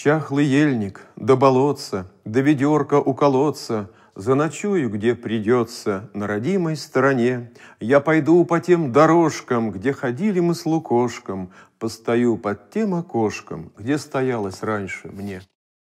Чахлый ельник, до болотца, до ведерка у колодца, Заночую, где придется, на родимой стороне. Я пойду по тем дорожкам, где ходили мы с лукошком, Постою под тем окошком, где стоялось раньше мне.